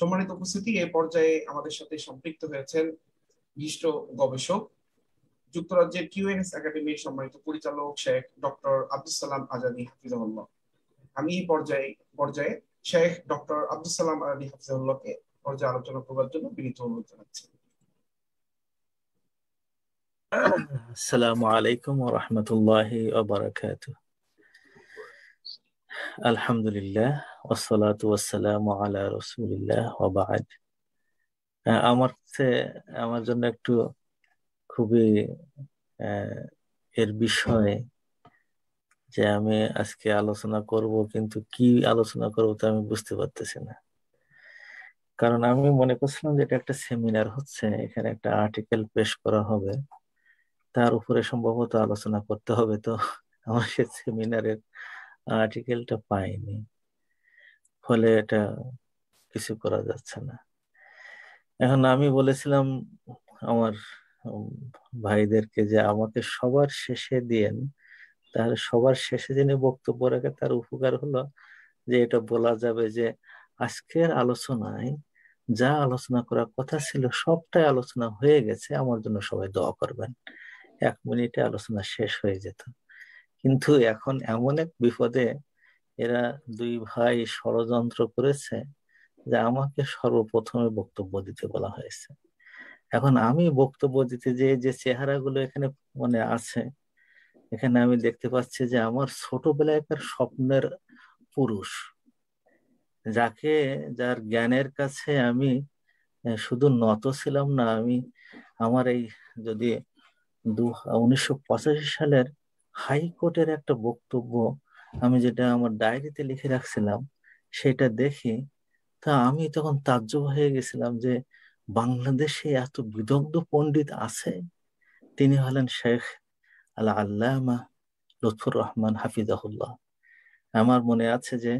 সম্মানিত উপস্থিতি এ পর্যায়ে আমাদের সাথে সম্পৃক্ত হয়েছেন বিশিষ্ট গবেষক যুক্তরাজ্যের কিউএনএস একাডেমির সম্মানিত পরিচালক শেখ ডক্টর আব্দুল সালাম আজাদি হাফিজাহুল্লাহ আমি এই পর্যায়ে পর্যায়ে শেখ ডক্টর আব্দুল সালাম আজাদি হাফিজাহুল্লাহকে পর্যায়ে আলোচনা করবার জন্য বিনীত অনুরোধ জানাচ্ছি আসসালামু আলাইকুম ওয়া রাহমাতুল্লাহি ওয়া বারাকাতুহু আলহামদুলিল্লাহ ওসালাতু ওয়াসালাম আলা রসুলিল্লাহ ওবাদ আমার কাছে আমার জন্য একটু খুবই এর বিষয়ে যে আমি আজকে আলোচনা করব কিন্তু কি আলোচনা করব তা আমি বুঝতে পারতেছি না কারণ আমি মনে করছিলাম যে এটা একটা সেমিনার হচ্ছে এখানে একটা আর্টিকেল পেশ করা হবে তার উপরে সম্ভবত আলোচনা করতে হবে তো আমার সে সেমিনারের আর্টিকেলটা পাইনি ফলে এটা কিছু করা যাচ্ছে না এখন আমি বলেছিলাম আমার ভাইদেরকে যে আমাকে সবার শেষে দিয়েন তাহলে সবার শেষে যিনি বক্তব্য রাখে তার উপকার হলো যে এটা বলা যাবে যে আজকের আলোচনায় যা আলোচনা করার কথা ছিল সবটাই আলোচনা হয়ে গেছে আমার জন্য সবাই দোয়া করবেন এক মিনিটে আলোচনা শেষ হয়ে যেত কিন্তু এখন এমন এক বিপদে এরা দুই ভাই ষড়যন্ত্র করেছে যে আমাকে সর্বপ্রথমে বক্তব্য দিতে বলা হয়েছে এখন আমি বক্তব্য দিতে যে যে চেহারাগুলো এখানে মানে আছে এখানে আমি দেখতে পাচ্ছি যে আমার ছোটবেলাকার স্বপ্নের পুরুষ যাকে যার জ্ঞানের কাছে আমি শুধু নত ছিলাম না আমি আমার এই যদি দু উনিশশো সালের হাইকোর্টের একটা বক্তব্য আমি যেটা আমার ডায়েরিতে লিখে রাখছিলাম সেটা দেখে তা আমি তখন তাজ্জব হয়ে গেছিলাম যে বাংলাদেশে এত বিদগ্ধ পণ্ডিত আছে তিনি হলেন শেখ আল্লাহ আল্লামা লুৎফুর রহমান হাফিজাহুল্লাহ আমার মনে আছে যে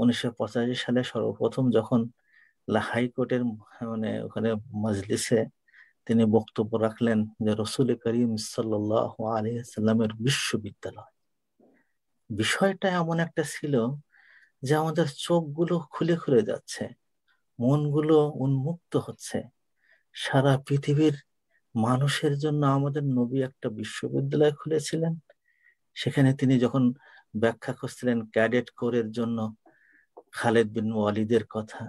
উনিশশো পঁচাশি সালে সর্বপ্রথম যখন হাইকোর্টের মানে ওখানে মজলিসে তিনি বক্তব্য রাখলেন যে রসুল করিম সাল্লামের বিশ্ববিদ্যালয় বিষয়টা এমন একটা ছিল যে আমাদের চোখগুলো খুলে খুলে যাচ্ছে মনগুলো উন্মুক্ত হচ্ছে সারা পৃথিবীর মানুষের জন্য আমাদের নবী একটা বিশ্ববিদ্যালয় খুলেছিলেন সেখানে তিনি যখন ব্যাখ্যা করছিলেন ক্যাডেট কোরের জন্য খালেদ বিন ওয়ালিদের কথা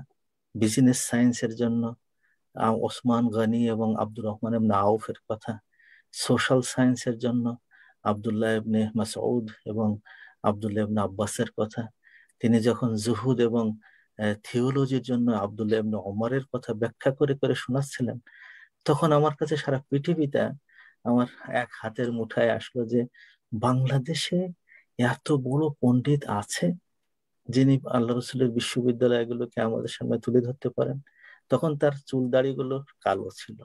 বিজনেস সায়েন্সের জন্য ওসমান গানি এবং আব্দুর রহমান আউফের কথা সোশ্যাল সায়েন্সের জন্য আবদুল্লাহ ইবনে মাসউদ এবং আবদুল্লাহ ইবনে আব্বাসের কথা তিনি যখন জুহুদ এবং থিওলজির জন্য আবদুল্লাহ ইবনে ওমরের কথা ব্যাখ্যা করে করে শোনাচ্ছিলেন তখন আমার কাছে সারা পৃথিবীটা আমার এক হাতের মুঠায় আসলো যে বাংলাদেশে এত বড় পণ্ডিত আছে যিনি আল্লাহ রসুলের বিশ্ববিদ্যালয়গুলোকে আমাদের সামনে তুলে ধরতে পারেন তখন তার চুল দাড়িগুলো কালো ছিল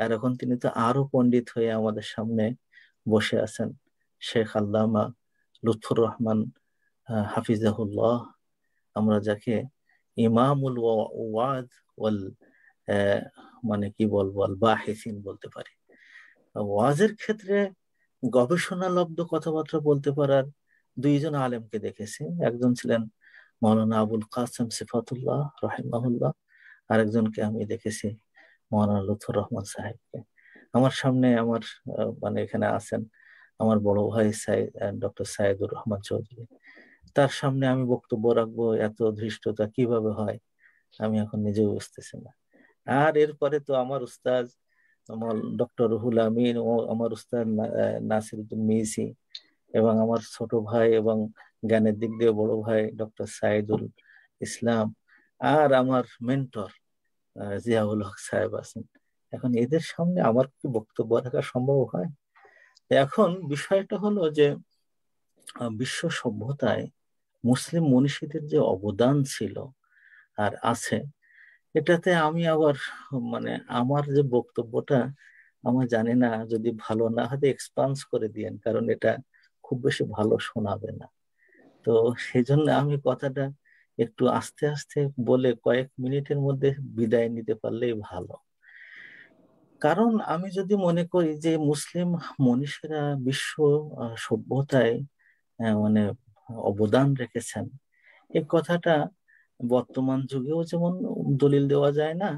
আর এখন তিনি তো আরো পণ্ডিত হয়ে আমাদের সামনে বসে আছেন শেখ আল্লামা লুৎফুর রহমান হাফিজাহুল্লাহ আমরা যাকে ইমামুল ওয়াদ ওয়াল মানে কি বলবো আল হেসিন বলতে পারি ওয়াজের ক্ষেত্রে গবেষণালব্ধ কথাবার্তা বলতে পারার দুইজন আলেমকে দেখেছি একজন ছিলেন মৌলানা আবুল কাসেম সিফাতুল্লাহ রহিমাহুল্লাহ আরেকজনকে আমি দেখেছি মহানা লুথুর রহমান সাহেবকে আমার সামনে আমার মানে এখানে আছেন আমার বড় ভাই ডক্টর সাইদুর রহমান চৌধুরী তার সামনে আমি বক্তব্য রাখবো এত ধৃষ্টতা কিভাবে হয় আমি এখন নিজেও বুঝতেছি না আর এরপরে তো আমার উস্তাদ আমার ডক্টর রুহুল আমিন ও আমার উস্তাদ নাসির উদ্দিন মিসি এবং আমার ছোট ভাই এবং জ্ঞানের দিক দিয়ে বড় ভাই ডক্টর সাইদুল ইসলাম আর আমার মেন্টর জিয়াউল হক সাহেব আছেন এখন এদের সামনে আমার কি বক্তব্য রাখা সম্ভব হয় এখন বিষয়টা হলো যে বিশ্ব সভ্যতায় মুসলিম মনীষীদের যে অবদান ছিল আর আছে এটাতে আমি আবার মানে আমার যে বক্তব্যটা আমার জানি না যদি ভালো না হয়তো এক্সপান্স করে দিয়েন কারণ এটা খুব বেশি ভালো শোনাবে না তো সেই জন্য আমি কথাটা একটু আস্তে আস্তে বলে কয়েক মিনিটের মধ্যে বিদায় নিতে পারলেই ভালো কারণ আমি যদি মনে করি যে মুসলিম মনীষীরা বিশ্ব সভ্যতায় মানে অবদান রেখেছেন এ কথাটা বর্তমান যুগেও যেমন দলিল দেওয়া যায় না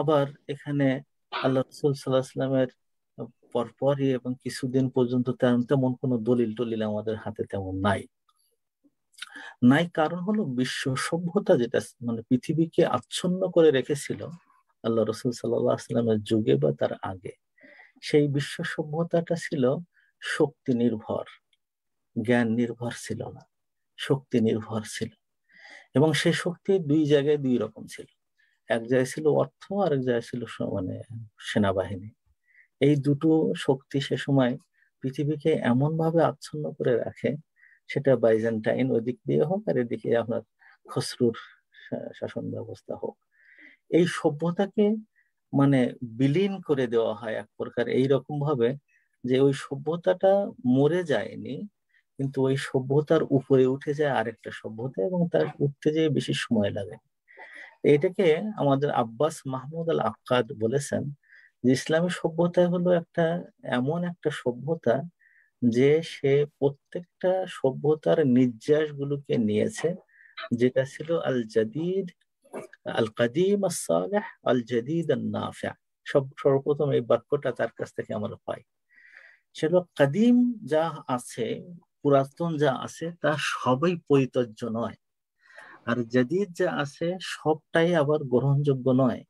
আবার এখানে আল্লাহ রসুল সাল্লাহামের পরপরই এবং কিছুদিন পর্যন্ত তেমন তেমন কোনো দলিল টলিল আমাদের হাতে তেমন নাই নাই কারণ হলো বিশ্ব সভ্যতা যেটা মানে পৃথিবীকে আচ্ছন্ন করে রেখেছিল আল্লাহ রসুল সাল্লামের যুগে বা তার আগে সেই বিশ্ব সভ্যতাটা ছিল শক্তি নির্ভর জ্ঞান নির্ভর ছিল না শক্তি নির্ভর ছিল এবং সেই শক্তি দুই জায়গায় দুই রকম ছিল এক জায়গায় ছিল অর্থ আর এক জায়গায় ছিল মানে সেনাবাহিনী এই দুটো শক্তি সে সময় পৃথিবীকে এমন ভাবে আচ্ছন্ন করে রাখে সেটা বাইজেন্টাইন ওদিক দিয়ে হোক আর এদিকে আপনার খসরুর শাসন ব্যবস্থা হোক এই সভ্যতাকে মানে বিলীন করে দেওয়া হয় এক প্রকার এইরকম ভাবে যে ওই সভ্যতাটা মরে যায়নি কিন্তু ওই সভ্যতার উপরে উঠে যায় আরেকটা সভ্যতা এবং তার উঠতে যেয়ে বেশি সময় লাগে এটাকে আমাদের আব্বাস মাহমুদ আল আফকাদ বলেছেন যে ইসলামী সভ্যতা হলো একটা এমন একটা সভ্যতা যে সে প্রত্যেকটা সভ্যতার নির্যাস গুলোকে নিয়েছে যেটা ছিল আল জাদিদ আল কাদিম আসালেহ আল জাদিদ আল নাফা সব সর্বপ্রথম এই বাক্যটা তার কাছ থেকে আমরা পাই সেগুলো কাদিম যা আছে পুরাতন যা আছে তা সবই পরিতর্য নয় আর জাদিদ যা আছে সবটাই আবার গ্রহণযোগ্য নয়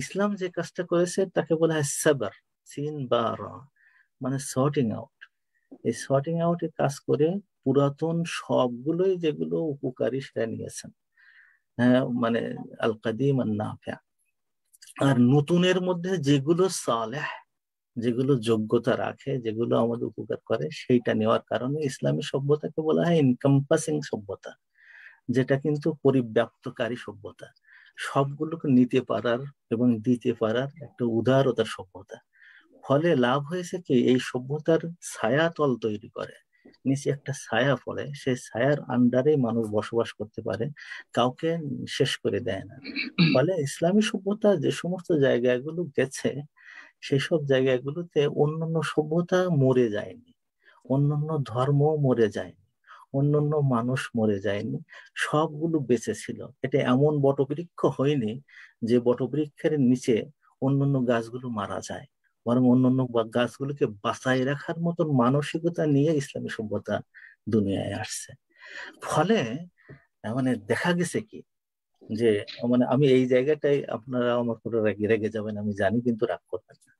ইসলাম যে কাজটা করেছে তাকে বলা হয় সাবার সিন বা মানে সর্টিং আউট এই আউট আউটে কাজ করে পুরাতন সবগুলোই যেগুলো উপকারী সেটা নিয়েছেন হ্যাঁ মানে আল কাদিম আর নাফিয়া আর নতুনের মধ্যে যেগুলো চলে যেগুলো যোগ্যতা রাখে যেগুলো আমাদের উপকার করে সেইটা নেওয়ার কারণে ইসলামী সভ্যতাকে বলা হয় ইনকাম্পাসিং সভ্যতা যেটা কিন্তু পরিব্যাপ্তকারী সভ্যতা সবগুলোকে নিতে পারার এবং দিতে পারার একটা উদারতার সভ্যতা ফলে লাভ হয়েছে কি এই সভ্যতার ছায়াতল তৈরি করে নিচে একটা ছায়া পড়ে সেই ছায়ার আন্ডারে মানুষ বসবাস করতে পারে কাউকে শেষ করে দেয় না ফলে ইসলামী সভ্যতা যে সমস্ত জায়গাগুলো গেছে সেই সব জায়গাগুলোতে অন্যান্য সভ্যতা মরে যায়নি অন্যান্য ধর্ম মরে যায়নি অন্যান্য মানুষ মরে যায়নি সবগুলো বেঁচে ছিল এটা এমন বটবৃক্ষ হয়নি যে বটবৃক্ষের নিচে অন্যান্য গাছগুলো মারা যায় বরং অন্য অন্য গাছগুলোকে বাঁচাই রাখার মতন মানসিকতা নিয়ে ইসলামী সভ্যতা দুনিয়ায় আসছে ফলে মানে দেখা গেছে কি যে মানে আমি এই জায়গাটাই আপনারা আমার করে রেগে রেগে যাবেন আমি জানি কিন্তু রাগ করবেন না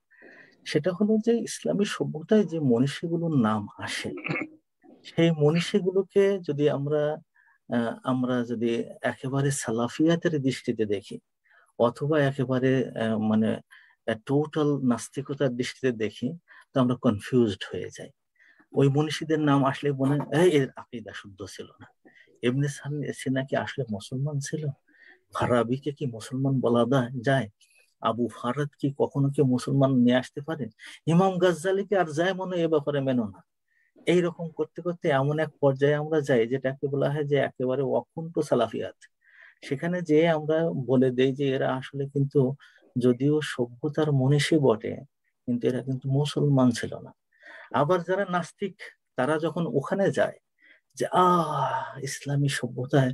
সেটা হলো যে ইসলামী সভ্যতায় যে মনীষীগুলোর নাম আসে সেই মনীষীগুলোকে যদি আমরা আমরা যদি একেবারে সালাফিয়াতের দৃষ্টিতে দেখি অথবা একেবারে মানে আহ টোটাল নাস্তিকতার দৃষ্টিতে দেখি তো আমরা কনফিউজড হয়ে যাই ওই মনীষীদের নাম আসলে মনে এর আকিদা শুদ্ধ ছিল না এমনি সিনা কি আসলে মুসলমান ছিল ফারাবিকে কি মুসলমান বলা যায় আবু ফারাদ কি কখনো কি মুসলমান নিয়ে আসতে পারে ইমাম গাজ্জালিকে আর যায় মনে এ ব্যাপারে মেনো না এইরকম করতে করতে এমন এক পর্যায়ে আমরা যাই যেটাকে বলা হয় যে একেবারে অকুণ্ঠ সালাফিয়াত সেখানে যে আমরা বলে দেই যে এরা আসলে কিন্তু যদিও সভ্যতার মনীষী বটে কিন্তু এরা কিন্তু মুসলমান ছিল না আবার যারা নাস্তিক তারা যখন ওখানে যায় যে আহ ইসলামী সভ্যতায়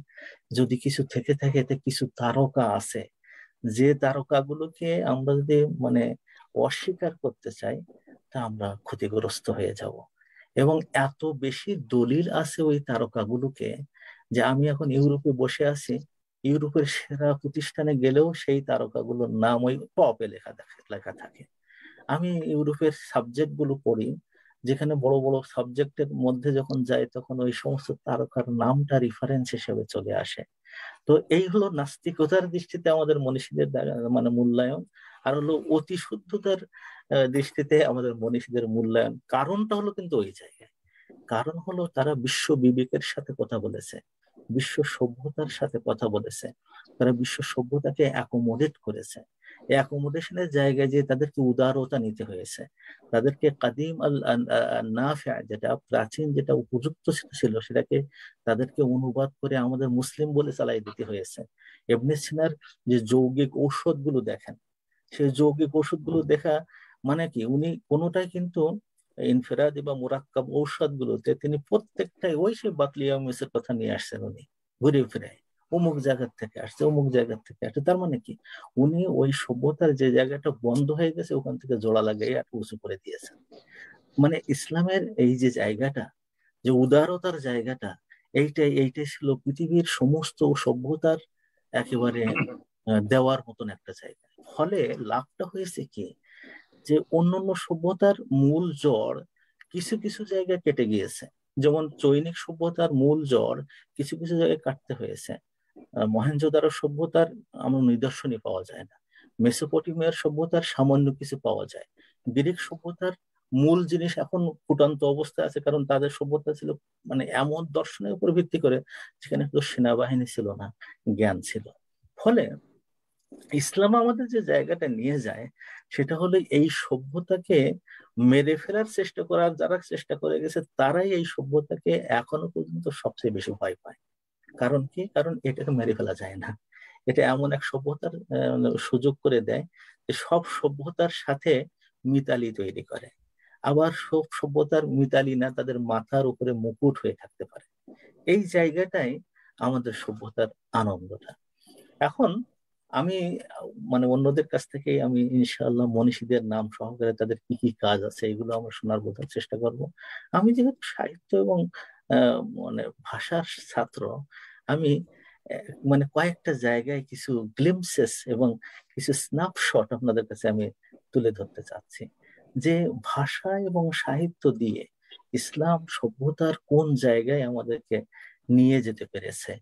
যদি কিছু থেকে থাকে এতে কিছু তারকা আছে যে তারকাগুলোকে আমরা যদি মানে অস্বীকার করতে চাই তা আমরা ক্ষতিগ্রস্ত হয়ে যাব এবং এত বেশি দলিল আছে ওই তারকাগুলোকে যে আমি এখন ইউরোপে বসে আছি ইউরোপের সেরা প্রতিষ্ঠানে গেলেও সেই তারকাগুলোর নাম ওই পপে লেখা লেখা থাকে আমি ইউরোপের সাবজেক্ট গুলো পড়ি যেখানে বড় বড় সাবজেক্টের মধ্যে যখন যাই তখন ওই সমস্ত তারকার নামটা রিফারেন্স হিসেবে চলে আসে তো এই হলো নাস্তিকতার দৃষ্টিতে আমাদের মনীষীদের মানে মূল্যায়ন আর হলো অতি শুদ্ধতার দৃষ্টিতে আমাদের মনীষীদের মূল্যায়ন কারণটা হলো কিন্তু ওই জায়গায় কারণ হলো তারা বিশ্ব বিবেকের সাথে কথা বলেছে বিশ্ব সভ্যতার সাথে কথা বলেছে তারা বিশ্ব সভ্যতাকে অ্যাকোমোডেট করেছে এই অ্যাকোমোডেশনের জায়গায় যে তাদেরকে উদারতা নিতে হয়েছে তাদেরকে কাদিম আল নাফা যেটা প্রাচীন যেটা উপযুক্ত ছিল সেটাকে তাদেরকে অনুবাদ করে আমাদের মুসলিম বলে চালাই দিতে হয়েছে এমনি সিনার যে যৌগিক ঔষধগুলো দেখেন সেই যৌগিক ওষুধগুলো দেখা মানে কি উনি কোনোটাই কিন্তু ইনফেরাদি বা মোরাক্কাব ঔষধগুলোতে তিনি প্রত্যেকটাই ওই বাতলিয়া মেসের কথা নিয়ে আসছেন উনি ঘুরে ফিরে অমুক জায়গার থেকে আসছে অমুক জায়গার থেকে আসছে তার মানে কি উনি ওই সভ্যতার যে জায়গাটা বন্ধ হয়ে গেছে ওখান থেকে জোড়া লাগিয়ে আর উঁচু করে দিয়েছেন মানে ইসলামের এই যে জায়গাটা যে উদারতার জায়গাটা এইটাই এইটাই ছিল পৃথিবীর সমস্ত সভ্যতার একেবারে দেওয়ার মতন একটা জায়গা ফলে লাভটা হয়েছে কি যে অন্যান্য সভ্যতার মূল জ্বর কিছু কিছু জায়গায় কেটে গিয়েছে যেমন চৈনিক সভ্যতার মূল জ্বর কিছু কিছু জায়গায় কাটতে হয়েছে মহেঞ্জোদারো সভ্যতার আমার নিদর্শনই পাওয়া যায় না মেসোপটেমিয়ার সভ্যতার সামান্য কিছু পাওয়া যায় গ্রিক সভ্যতার মূল জিনিস এখন ফুটান্ত অবস্থায় আছে কারণ তাদের সভ্যতা ছিল মানে এমন দর্শনের উপর ভিত্তি করে যেখানে শুধু সেনাবাহিনী ছিল না জ্ঞান ছিল ফলে ইসলাম আমাদের যে জায়গাটা নিয়ে যায় সেটা হলো এই সভ্যতাকে মেরে ফেলার চেষ্টা করার যারা চেষ্টা করে গেছে তারাই এই সভ্যতাকে এখনো পর্যন্ত সবচেয়ে বেশি ভয় পায় কারণ কি কারণ এটাকে মেরে ফেলা যায় না এটা এমন এক সভ্যতার সুযোগ করে দেয় যে সব সভ্যতার সাথে মিতালি তৈরি করে আবার সব সভ্যতার মিতালি না তাদের মাথার উপরে মুকুট হয়ে থাকতে পারে এই জায়গাটাই আমাদের সভ্যতার আনন্দটা এখন আমি মানে অন্যদের কাছ থেকে আমি ইনশাল্লাহ মনীষীদের নাম সহকারে তাদের কি কি কাজ আছে এগুলো আমরা শোনার বোঝার চেষ্টা করব আমি যেহেতু সাহিত্য এবং মানে ভাষার ছাত্র আমি মানে কয়েকটা জায়গায় কিছু গ্লিমসেস এবং কিছু স্ন্যাপশট আপনাদের কাছে আমি তুলে ধরতে চাচ্ছি যে ভাষা এবং সাহিত্য দিয়ে ইসলাম সভ্যতার কোন জায়গায় আমাদেরকে নিয়ে যেতে পেরেছে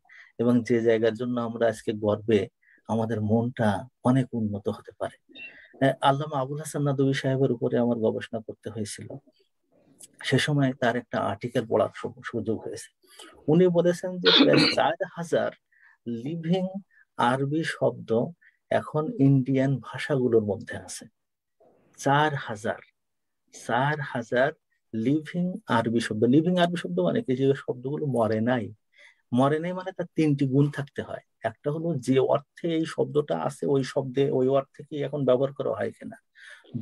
এবং যে জায়গার জন্য আমরা আজকে গর্বে আহ আমাদের মনটা অনেক উন্নত হতে পারে আল্লামা আবুল হাসান নাদবী সাহেবের উপরে আমার গবেষণা করতে হয়েছিল সে সময় তার একটা আর্টিকেল পড়ার সুযোগ হয়েছে উনি বলেছেন যে চার হাজার লিভিং আরবি শব্দ এখন ইন্ডিয়ান ভাষাগুলোর মধ্যে আছে চার হাজার চার হাজার লিভিং আরবি শব্দ লিভিং আরবি শব্দ মানে কি যে শব্দগুলো মরে নাই মরে নেই মানে তার তিনটি গুণ থাকতে হয় একটা হলো যে অর্থে এই শব্দটা আছে ওই শব্দে ওই অর্থে কি এখন ব্যবহার করা হয় কিনা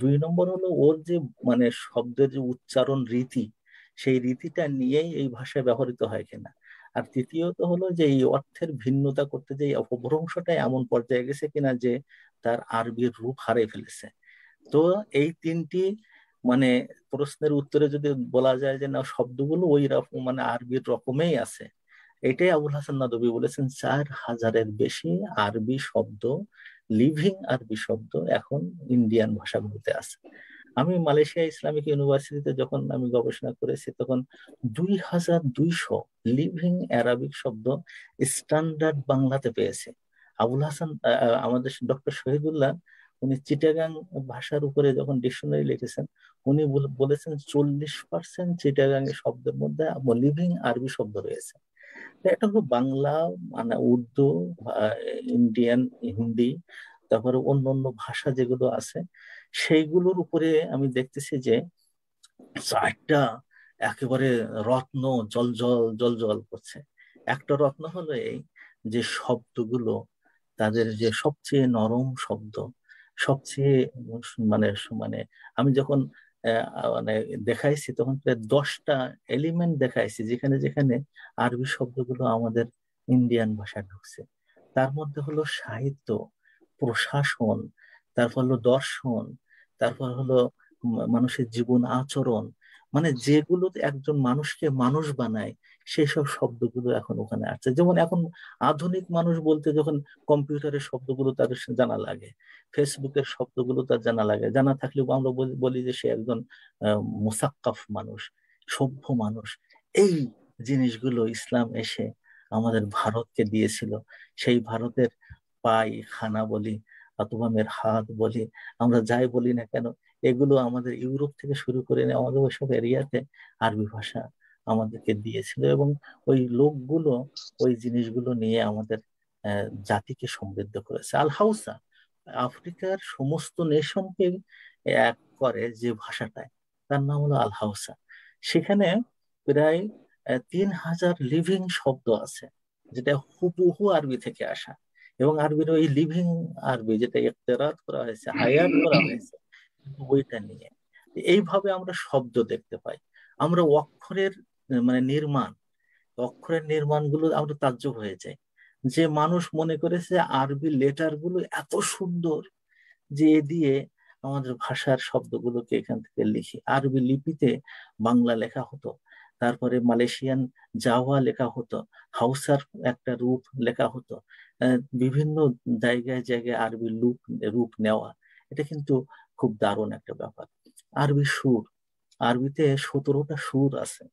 দুই নম্বর হলো ওর যে মানে শব্দের যে উচ্চারণ রীতি সেই রীতিটা নিয়েই এই ভাষায় ব্যবহৃত হয় কিনা আর তৃতীয়ত হলো যে এই অর্থের ভিন্নতা করতে যে অপভ্রংশটা এমন পর্যায়ে গেছে কিনা যে তার আরবির রূপ হারিয়ে ফেলেছে তো এই তিনটি মানে প্রশ্নের উত্তরে যদি বলা যায় যে না শব্দগুলো ওই রকম মানে আরবির রকমেই আছে এটাই আবুল হাসান নাদবী বলেছেন চার হাজারের বেশি আরবি শব্দ লিভিং আরবি শব্দ এখন ইন্ডিয়ান ভাষাগুলোতে আছে আমি মালয়েশিয়া ইসলামিক ইউনিভার্সিটিতে যখন আমি গবেষণা করেছি তখন দুই হাজার দুইশ লিভিং অ্যারাবিক শব্দ স্ট্যান্ডার্ড বাংলাতে পেয়েছে আবুল হাসান আমাদের ডক্টর শহীদুল্লাহ উনি চিটাগাং ভাষার উপরে যখন ডিকশনারি লিখেছেন উনি বলেছেন চল্লিশ পার্সেন্ট চিটাগাং শব্দের মধ্যে লিভিং আরবি শব্দ রয়েছে এটা হলো বাংলা মানে উর্দু ইন্ডিয়ান হিন্দি তারপরে অন্য অন্য ভাষা যেগুলো আছে সেইগুলোর উপরে আমি দেখতেছি যে চারটা একেবারে রত্ন জল জল জল জল করছে একটা রত্ন হলো এই যে শব্দগুলো তাদের যে সবচেয়ে নরম শব্দ সবচেয়ে মানে মানে আমি যখন মানে দেখাইছি তখন প্রায় দশটা এলিমেন্ট দেখাইছি যেখানে যেখানে আরবি শব্দগুলো আমাদের ইন্ডিয়ান ভাষায় ঢুকছে তার মধ্যে হলো সাহিত্য প্রশাসন তারপর হলো দর্শন তারপর হলো মানুষের জীবন আচরণ মানে যেগুলো একজন মানুষকে মানুষ বানায় সেসব শব্দগুলো এখন ওখানে আছে যেমন এখন আধুনিক মানুষ বলতে যখন কম্পিউটারের শব্দগুলো তার জানা লাগে ফেসবুকের শব্দগুলো তার জানা লাগে জানা থাকলেও আমরা বলি যে সে একজন মুসাক্কাফ মানুষ সভ্য মানুষ এই জিনিসগুলো ইসলাম এসে আমাদের ভারতকে দিয়েছিল সেই ভারতের পাই খানা বলি অথবা মের হাত বলি আমরা যাই বলি না কেন এগুলো আমাদের ইউরোপ থেকে শুরু করে আমাদের ওইসব এরিয়াতে আরবি ভাষা আমাদেরকে দিয়েছিল এবং ওই লোকগুলো ওই জিনিসগুলো নিয়ে আমাদের জাতিকে সমৃদ্ধ করেছে আল হাউসা আফ্রিকার সমস্ত নেশনকে এক করে যে ভাষাটায় তার নাম হলো আল হাউসা সেখানে প্রায় তিন হাজার লিভিং শব্দ আছে যেটা হুবহু আরবি থেকে আসা এবং আরবির ওই লিভিং আরবি যেটা ইফতেরাত করা হয়েছে হায়াত করা হয়েছে ওইটা নিয়ে এইভাবে আমরা শব্দ দেখতে পাই আমরা অক্ষরের মানে নির্মাণ অক্ষরের নির্মাণগুলো আমরা তাজ্য হয়ে যায় যে মানুষ মনে করেছে আরবি লেটার গুলো এত সুন্দর যে এ দিয়ে আমাদের ভাষার শব্দগুলোকে এখান থেকে লিখি আরবি লিপিতে বাংলা লেখা হতো তারপরে মালয়েশিয়ান জাওয়া লেখা হতো হাউসার একটা রূপ লেখা হতো বিভিন্ন জায়গায় জায়গায় আরবি লুপ রূপ নেওয়া এটা কিন্তু খুব দারুণ একটা ব্যাপার আরবি সুর আরবিতে সতেরোটা সুর আছে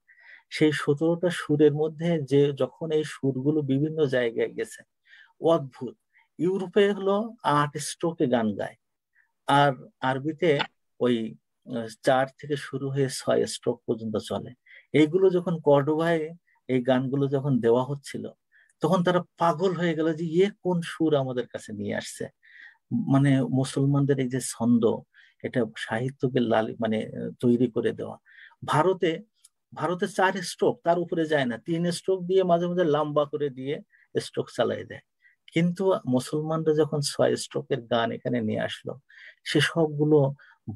সেই সতেরোটা সুরের মধ্যে যে যখন এই সুরগুলো বিভিন্ন জায়গায় গেছে অদ্ভুত ইউরোপে হলো আট স্ট্রোকে গান গায় আর আরবিতে ওই চার থেকে শুরু হয়ে ছয় স্ট্রোক পর্যন্ত চলে এইগুলো যখন কর্ডোভায় এই গানগুলো যখন দেওয়া হচ্ছিল তখন তারা পাগল হয়ে গেল যে ইয়ে কোন সুর আমাদের কাছে নিয়ে আসছে মানে মুসলমানদের এই যে ছন্দ এটা সাহিত্যকে লাল মানে তৈরি করে দেওয়া ভারতে ভারতে চার স্ট্রোক তার উপরে যায় না তিন স্ট্রোক দিয়ে মাঝে মাঝে লম্বা করে দিয়ে স্ট্রোক চালাই দেয় কিন্তু মুসলমানরা যখন ছয় স্ট্রোকের গান এখানে নিয়ে আসলো সে সবগুলো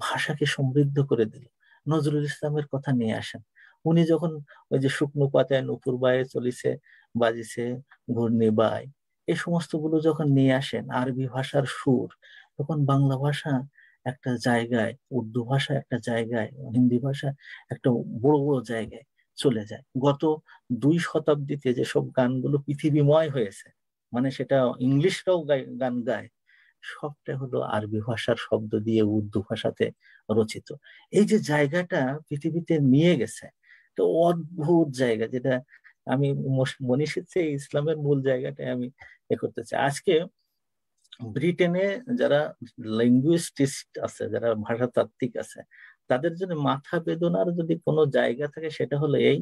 ভাষাকে সমৃদ্ধ করে দিল নজরুল ইসলামের কথা নিয়ে আসেন উনি যখন ওই যে শুকনো পাতায় নুপুর বায়ে চলিছে বাজিছে ঘূর্ণি বাই এই সমস্ত গুলো যখন নিয়ে আসেন আরবি ভাষার সুর তখন বাংলা ভাষা একটা জায়গায় উর্দু ভাষা একটা জায়গায় হিন্দি ভাষা একটা বড় বড় জায়গায় চলে যায় গত দুই শতাব্দীতে যেসব গানগুলো পৃথিবীময় হয়েছে মানে সেটা ইংলিশরাও গান গায় সবটা হলো আরবি ভাষার শব্দ দিয়ে উর্দু ভাষাতে রচিত এই যে জায়গাটা পৃথিবীতে নিয়ে গেছে তো অদ্ভুত জায়গা যেটা আমি মনীষের চেয়ে ইসলামের মূল জায়গাটা আমি এ করতে চাই আজকে ব্রিটেনে যারা ল্যাঙ্গুয়েস্টিস্ট আছে যারা ভাষাতাত্ত্বিক আছে তাদের জন্য মাথা বেদনার যদি কোনো জায়গা থাকে সেটা হলো এই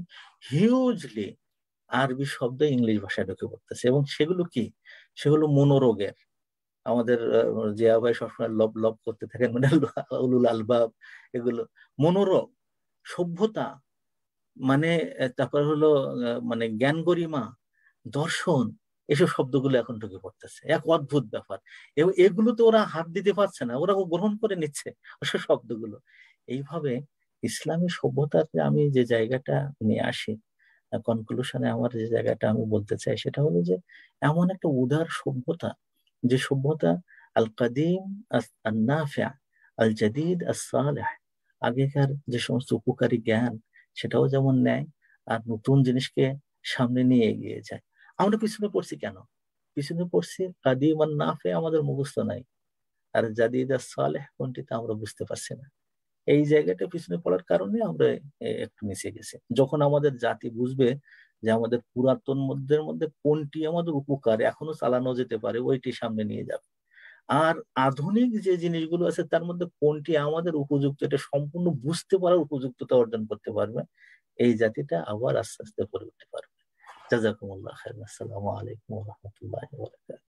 হিউজলি আরবি শব্দ ইংলিশ ভাষায় ঢুকে পড়তেছে এবং সেগুলো কি সেগুলো মনোরোগের আমাদের জিয়া ভাই সবসময় লব লব করতে থাকেন মানে উলুল আলবাব এগুলো মনোরোগ সভ্যতা মানে তারপর হলো মানে জ্ঞান গরিমা দর্শন এসব শব্দগুলো এখন ঢুকে পড়তেছে এক অদ্ভুত ব্যাপার এবং এগুলো তো ওরা হাত দিতে পারছে না ওরা গ্রহণ করে নিচ্ছে ওসব শব্দগুলো এইভাবে ইসলামী সভ্যতাতে আমি যে জায়গাটা নিয়ে আসি কনক্লুশনে আমার যে জায়গাটা আমি বলতে চাই সেটা হলো যে এমন একটা উদার সভ্যতা যে সভ্যতা আল কাদিম আল জাদিদ আসালেহ আগেকার যে সমস্ত উপকারী জ্ঞান সেটাও যেমন নেয় আর নতুন জিনিসকে সামনে নিয়ে এগিয়ে যায় আমরা পিছনে পড়ছি কেন পিছনে পড়ছি কাদিমান নাফে আমাদের মুখস্থ নাই আর জাদিদা সালেহ কোনটিতে আমরা বুঝতে পারছি না এই জায়গাটা পিছনে পড়ার কারণে আমরা একটু মিশে গেছি যখন আমাদের জাতি বুঝবে যে আমাদের পুরাতন মধ্যের মধ্যে কোনটি আমাদের উপকার এখনো চালানো যেতে পারে ওইটি সামনে নিয়ে যাবে আর আধুনিক যে জিনিসগুলো আছে তার মধ্যে কোনটি আমাদের উপযুক্ত এটা সম্পূর্ণ বুঝতে পারার উপযুক্ততা অর্জন করতে পারবে এই জাতিটা আবার আস্তে আস্তে করে উঠতে পারবে جزاكم الله خير السلام عليكم ورحمة الله وبركاته